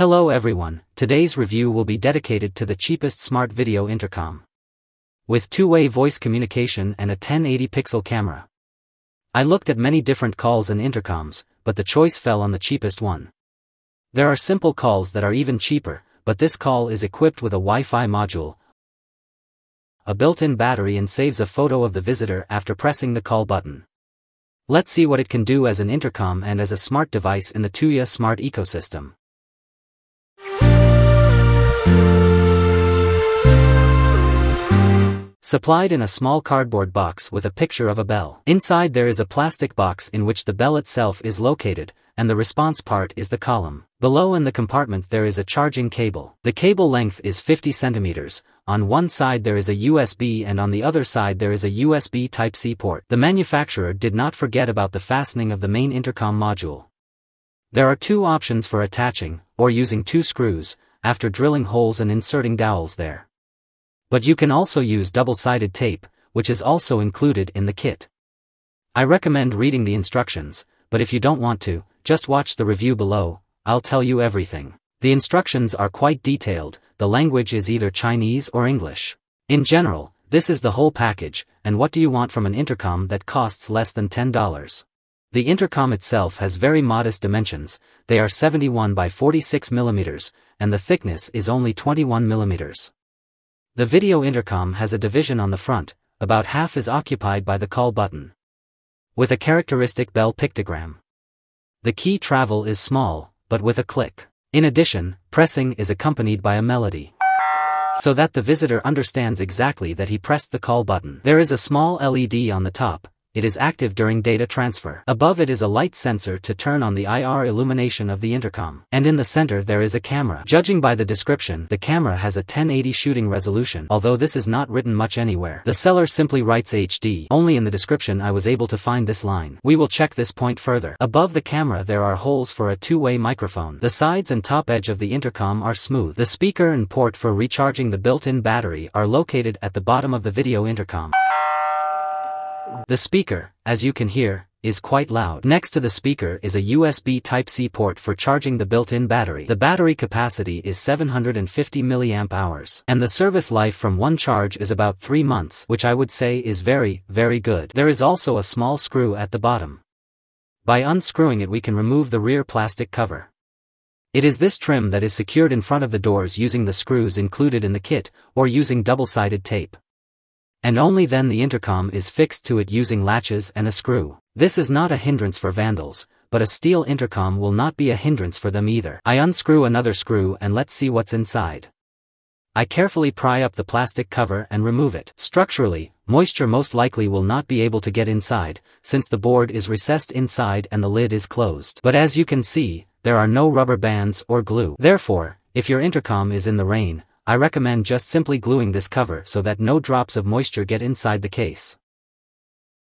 Hello everyone, today's review will be dedicated to the cheapest smart video intercom. With two-way voice communication and a 1080-pixel camera. I looked at many different calls and intercoms, but the choice fell on the cheapest one. There are simple calls that are even cheaper, but this call is equipped with a Wi-Fi module, a built-in battery and saves a photo of the visitor after pressing the call button. Let's see what it can do as an intercom and as a smart device in the Tuya smart ecosystem. supplied in a small cardboard box with a picture of a bell. Inside there is a plastic box in which the bell itself is located, and the response part is the column. Below in the compartment there is a charging cable. The cable length is 50 centimeters, on one side there is a USB and on the other side there is a USB Type-C port. The manufacturer did not forget about the fastening of the main intercom module. There are two options for attaching, or using two screws, after drilling holes and inserting dowels there. But you can also use double-sided tape, which is also included in the kit. I recommend reading the instructions, but if you don't want to, just watch the review below, I'll tell you everything. The instructions are quite detailed, the language is either Chinese or English. In general, this is the whole package, and what do you want from an intercom that costs less than $10? The intercom itself has very modest dimensions, they are 71 by 46 millimeters, and the thickness is only 21 millimeters. The video intercom has a division on the front, about half is occupied by the call button. With a characteristic bell pictogram. The key travel is small, but with a click. In addition, pressing is accompanied by a melody. So that the visitor understands exactly that he pressed the call button. There is a small LED on the top, it is active during data transfer. Above it is a light sensor to turn on the IR illumination of the intercom. And in the center there is a camera. Judging by the description, the camera has a 1080 shooting resolution, although this is not written much anywhere. The seller simply writes HD. Only in the description I was able to find this line. We will check this point further. Above the camera there are holes for a two-way microphone. The sides and top edge of the intercom are smooth. The speaker and port for recharging the built-in battery are located at the bottom of the video intercom. The speaker, as you can hear, is quite loud. Next to the speaker is a USB Type-C port for charging the built-in battery. The battery capacity is 750 milliamp hours, and the service life from one charge is about 3 months, which I would say is very, very good. There is also a small screw at the bottom. By unscrewing it we can remove the rear plastic cover. It is this trim that is secured in front of the doors using the screws included in the kit, or using double-sided tape and only then the intercom is fixed to it using latches and a screw. This is not a hindrance for vandals, but a steel intercom will not be a hindrance for them either. I unscrew another screw and let's see what's inside. I carefully pry up the plastic cover and remove it. Structurally, moisture most likely will not be able to get inside, since the board is recessed inside and the lid is closed. But as you can see, there are no rubber bands or glue. Therefore, if your intercom is in the rain, I recommend just simply gluing this cover so that no drops of moisture get inside the case.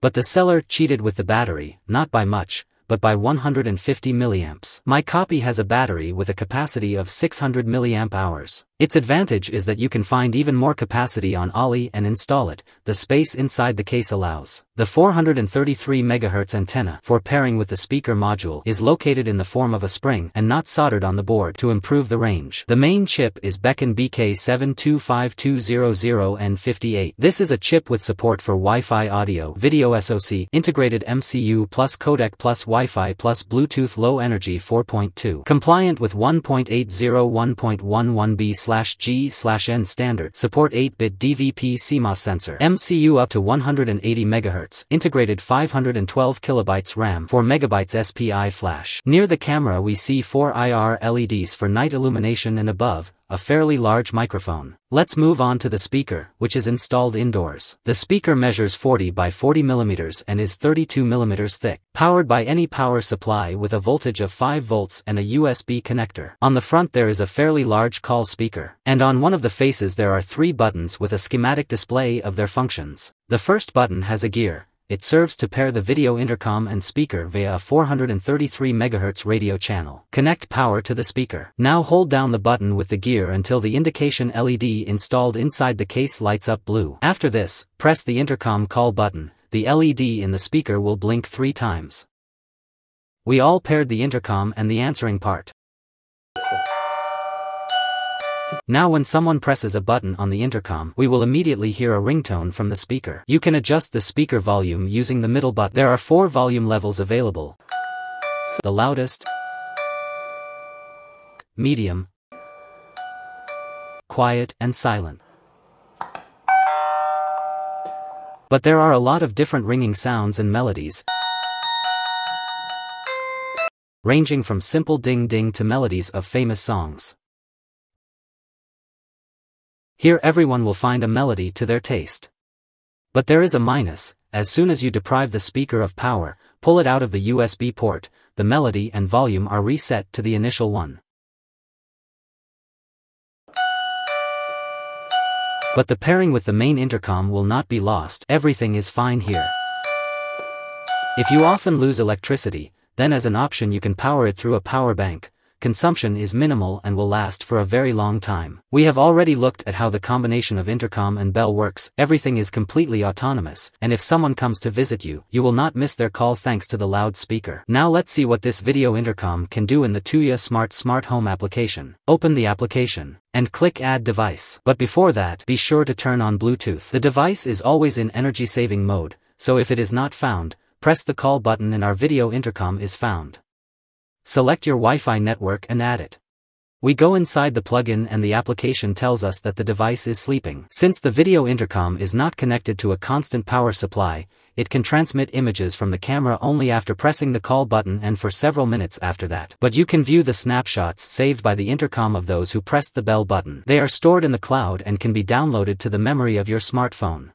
But the seller cheated with the battery, not by much, but by 150 milliamps. My copy has a battery with a capacity of 600 milliamp hours. Its advantage is that you can find even more capacity on Ali and install it, the space inside the case allows. The 433 MHz antenna for pairing with the speaker module is located in the form of a spring and not soldered on the board to improve the range. The main chip is Beacon bk 725200 n 58 This is a chip with support for Wi-Fi audio, video SoC, integrated MCU plus codec plus Wi-Fi plus Bluetooth low energy 4.2. Compliant with 1.80 1.11b G N standard support 8-bit DVP CMOS sensor MCU up to 180 MHz integrated 512 KB RAM 4 MB SPI flash. Near the camera we see four IR LEDs for night illumination and above, a fairly large microphone. Let's move on to the speaker, which is installed indoors. The speaker measures 40 by 40 mm and is 32 mm thick, powered by any power supply with a voltage of 5 volts and a USB connector. On the front there is a fairly large call speaker, and on one of the faces there are three buttons with a schematic display of their functions. The first button has a gear, it serves to pair the video intercom and speaker via a 433 MHz radio channel. Connect power to the speaker. Now hold down the button with the gear until the indication LED installed inside the case lights up blue. After this, press the intercom call button, the LED in the speaker will blink three times. We all paired the intercom and the answering part. Now when someone presses a button on the intercom, we will immediately hear a ringtone from the speaker. You can adjust the speaker volume using the middle button. There are four volume levels available. The loudest, medium, quiet, and silent. But there are a lot of different ringing sounds and melodies, ranging from simple ding-ding to melodies of famous songs. Here everyone will find a melody to their taste. But there is a minus, as soon as you deprive the speaker of power, pull it out of the USB port, the melody and volume are reset to the initial one. But the pairing with the main intercom will not be lost, everything is fine here. If you often lose electricity, then as an option you can power it through a power bank, consumption is minimal and will last for a very long time. We have already looked at how the combination of intercom and bell works, everything is completely autonomous, and if someone comes to visit you, you will not miss their call thanks to the loudspeaker. Now let's see what this video intercom can do in the Tuya Smart Smart Home application. Open the application and click Add Device. But before that, be sure to turn on Bluetooth. The device is always in energy saving mode, so if it is not found, press the call button and our video intercom is found. Select your Wi-Fi network and add it. We go inside the plugin and the application tells us that the device is sleeping. Since the video intercom is not connected to a constant power supply, it can transmit images from the camera only after pressing the call button and for several minutes after that. But you can view the snapshots saved by the intercom of those who pressed the bell button. They are stored in the cloud and can be downloaded to the memory of your smartphone.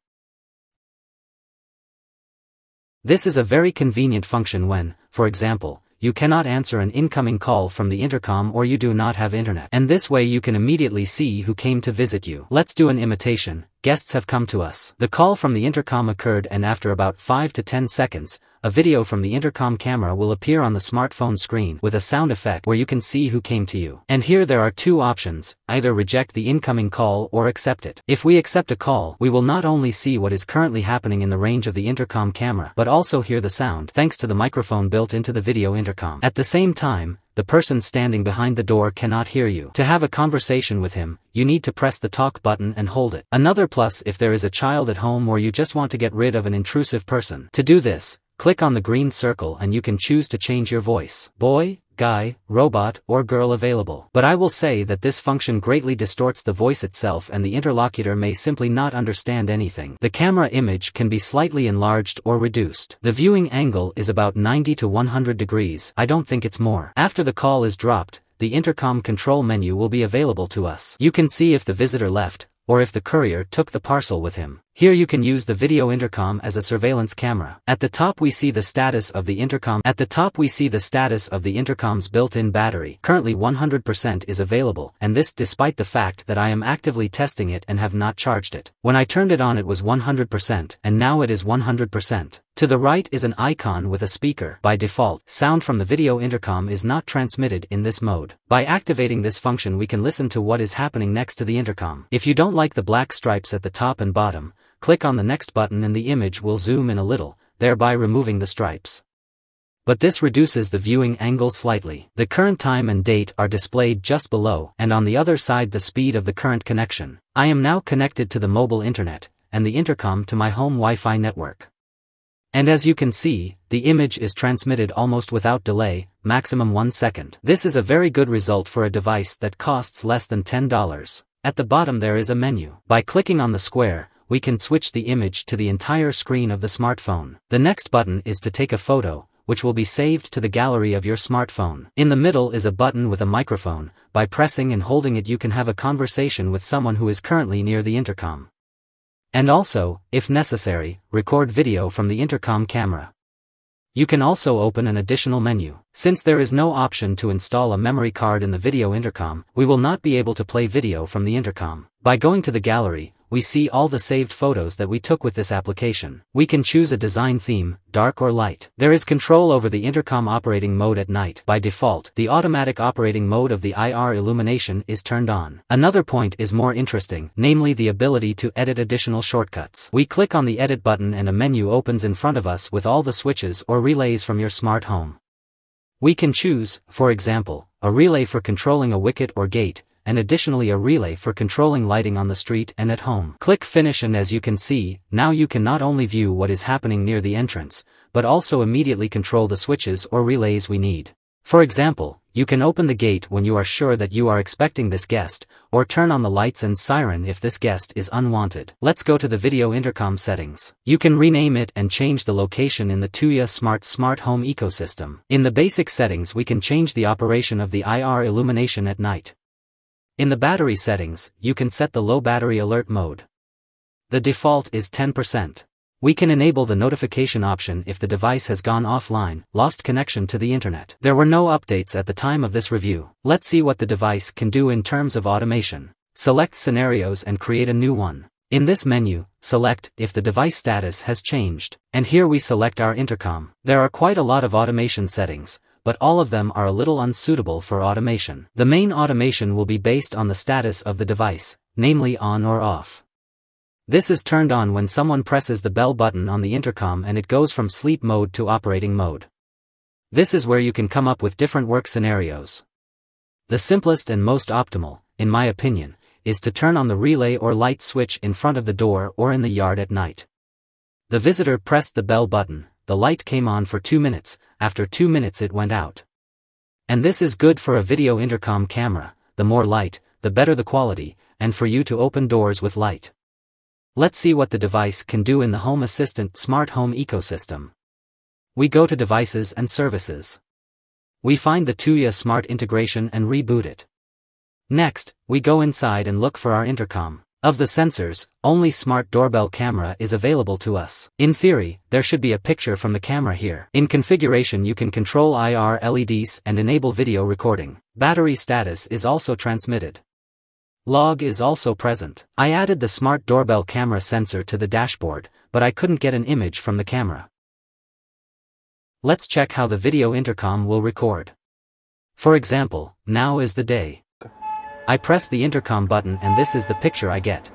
This is a very convenient function when, for example, you cannot answer an incoming call from the intercom or you do not have internet. And this way you can immediately see who came to visit you. Let's do an imitation, guests have come to us. The call from the intercom occurred and after about 5 to 10 seconds, a video from the intercom camera will appear on the smartphone screen with a sound effect where you can see who came to you. And here there are two options, either reject the incoming call or accept it. If we accept a call, we will not only see what is currently happening in the range of the intercom camera, but also hear the sound thanks to the microphone built into the video intercom. At the same time, the person standing behind the door cannot hear you. To have a conversation with him, you need to press the talk button and hold it. Another plus if there is a child at home or you just want to get rid of an intrusive person. To do this, Click on the green circle and you can choose to change your voice, boy, guy, robot, or girl available. But I will say that this function greatly distorts the voice itself and the interlocutor may simply not understand anything. The camera image can be slightly enlarged or reduced. The viewing angle is about 90 to 100 degrees, I don't think it's more. After the call is dropped, the intercom control menu will be available to us. You can see if the visitor left, or if the courier took the parcel with him. Here you can use the video intercom as a surveillance camera. At the top we see the status of the intercom. At the top we see the status of the intercom's built-in battery. Currently 100% is available, and this despite the fact that I am actively testing it and have not charged it. When I turned it on it was 100%, and now it is 100%. To the right is an icon with a speaker. By default, sound from the video intercom is not transmitted in this mode. By activating this function we can listen to what is happening next to the intercom. If you don't like the black stripes at the top and bottom, click on the next button and the image will zoom in a little, thereby removing the stripes. But this reduces the viewing angle slightly. The current time and date are displayed just below and on the other side the speed of the current connection. I am now connected to the mobile internet and the intercom to my home Wi-Fi network. And as you can see, the image is transmitted almost without delay, maximum 1 second. This is a very good result for a device that costs less than $10. At the bottom there is a menu. By clicking on the square, we can switch the image to the entire screen of the smartphone. The next button is to take a photo, which will be saved to the gallery of your smartphone. In the middle is a button with a microphone, by pressing and holding it you can have a conversation with someone who is currently near the intercom. And also, if necessary, record video from the intercom camera. You can also open an additional menu. Since there is no option to install a memory card in the video intercom, we will not be able to play video from the intercom. By going to the gallery, we see all the saved photos that we took with this application. We can choose a design theme, dark or light. There is control over the intercom operating mode at night. By default, the automatic operating mode of the IR illumination is turned on. Another point is more interesting, namely the ability to edit additional shortcuts. We click on the edit button and a menu opens in front of us with all the switches or relays from your smart home. We can choose, for example, a relay for controlling a wicket or gate, and additionally a relay for controlling lighting on the street and at home. Click finish and as you can see, now you can not only view what is happening near the entrance, but also immediately control the switches or relays we need. For example, you can open the gate when you are sure that you are expecting this guest, or turn on the lights and siren if this guest is unwanted. Let's go to the video intercom settings. You can rename it and change the location in the Tuya Smart Smart Home ecosystem. In the basic settings we can change the operation of the IR illumination at night. In the battery settings, you can set the low battery alert mode. The default is 10%. We can enable the notification option if the device has gone offline, lost connection to the internet. There were no updates at the time of this review. Let's see what the device can do in terms of automation. Select scenarios and create a new one. In this menu, select if the device status has changed, and here we select our intercom. There are quite a lot of automation settings, but all of them are a little unsuitable for automation. The main automation will be based on the status of the device, namely on or off. This is turned on when someone presses the bell button on the intercom and it goes from sleep mode to operating mode. This is where you can come up with different work scenarios. The simplest and most optimal, in my opinion, is to turn on the relay or light switch in front of the door or in the yard at night. The visitor pressed the bell button, the light came on for 2 minutes, after 2 minutes it went out. And this is good for a video intercom camera, the more light, the better the quality, and for you to open doors with light. Let's see what the device can do in the Home Assistant smart home ecosystem. We go to Devices and Services. We find the Tuya Smart integration and reboot it. Next, we go inside and look for our intercom. Of the sensors, only smart doorbell camera is available to us. In theory, there should be a picture from the camera here. In configuration you can control IR LEDs and enable video recording. Battery status is also transmitted. Log is also present. I added the smart doorbell camera sensor to the dashboard, but I couldn't get an image from the camera. Let's check how the video intercom will record. For example, now is the day. I press the intercom button and this is the picture I get.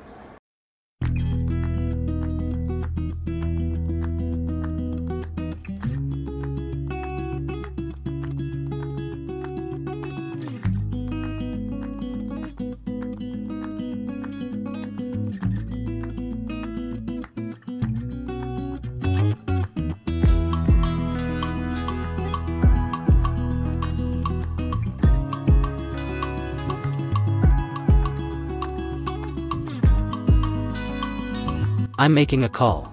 I'm making a call.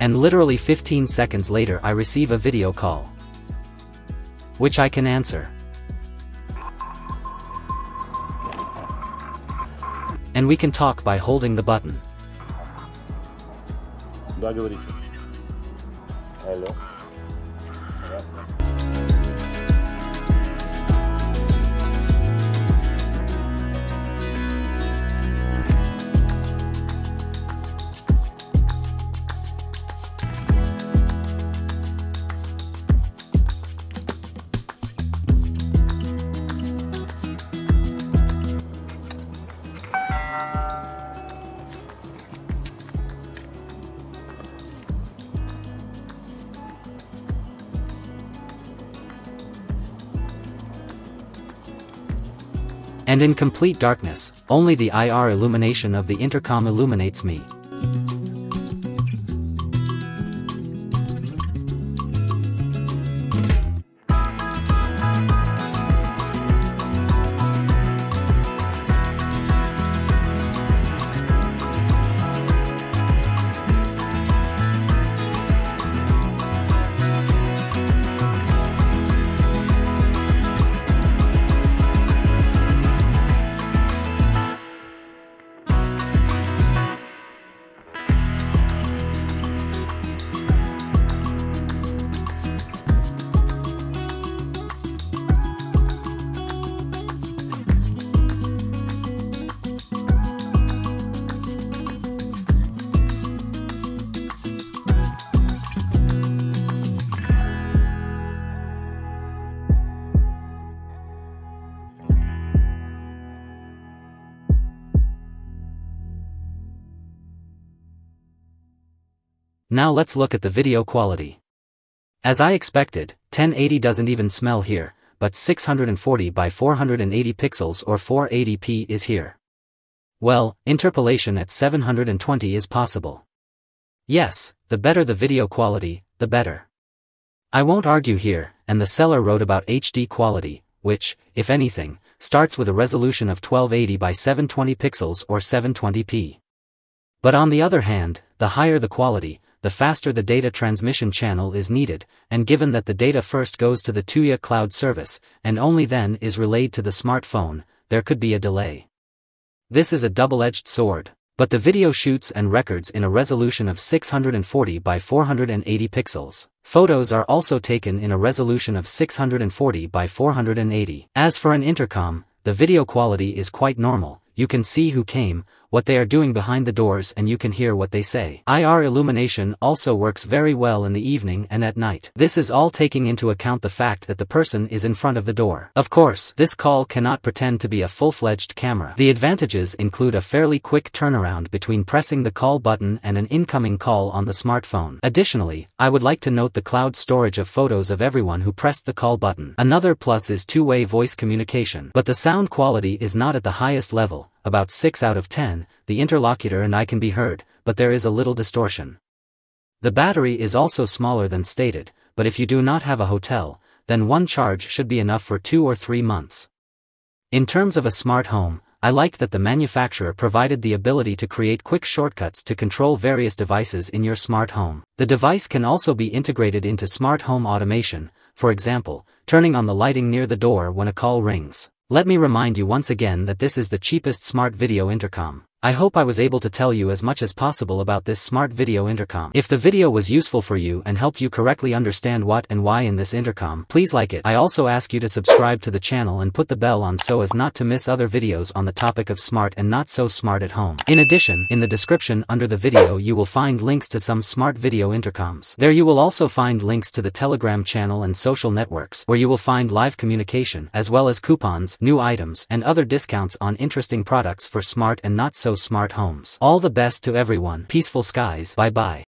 And literally 15 seconds later I receive a video call. Which I can answer. And we can talk by holding the button. Да, говорите. Алло. And in complete darkness, only the IR illumination of the intercom illuminates me. Now let's look at the video quality. As I expected, 1080 doesn't even smell here, but 640 by 480 pixels or 480p is here. Well, interpolation at 720 is possible. Yes, the better the video quality, the better. I won't argue here, and the seller wrote about HD quality, which, if anything, starts with a resolution of 1280 by 720 pixels or 720p. But on the other hand, the higher the quality, the faster the data transmission channel is needed, and given that the data first goes to the Tuya cloud service, and only then is relayed to the smartphone, there could be a delay. This is a double-edged sword, but the video shoots and records in a resolution of 640 by 480 pixels. Photos are also taken in a resolution of 640 by 480. As for an intercom, the video quality is quite normal, you can see who came, what they are doing behind the doors and you can hear what they say. IR illumination also works very well in the evening and at night. This is all taking into account the fact that the person is in front of the door. Of course, this call cannot pretend to be a full-fledged camera. The advantages include a fairly quick turnaround between pressing the call button and an incoming call on the smartphone. Additionally, I would like to note the cloud storage of photos of everyone who pressed the call button. Another plus is two-way voice communication, but the sound quality is not at the highest level, about 6 out of 10, the interlocutor and I can be heard, but there is a little distortion. The battery is also smaller than stated, but if you do not have a hotel, then one charge should be enough for two or three months. In terms of a smart home, I like that the manufacturer provided the ability to create quick shortcuts to control various devices in your smart home. The device can also be integrated into smart home automation, for example, turning on the lighting near the door when a call rings. Let me remind you once again that this is the cheapest smart video intercom. I hope I was able to tell you as much as possible about this smart video intercom. If the video was useful for you and helped you correctly understand what and why in this intercom, please like it. I also ask you to subscribe to the channel and put the bell on so as not to miss other videos on the topic of smart and not so smart at home. In addition, in the description under the video you will find links to some smart video intercoms. There you will also find links to the Telegram channel and social networks, where you will find live communication, as well as coupons, new items, and other discounts on interesting products for smart and not so so smart homes. All the best to everyone. Peaceful skies. Bye bye.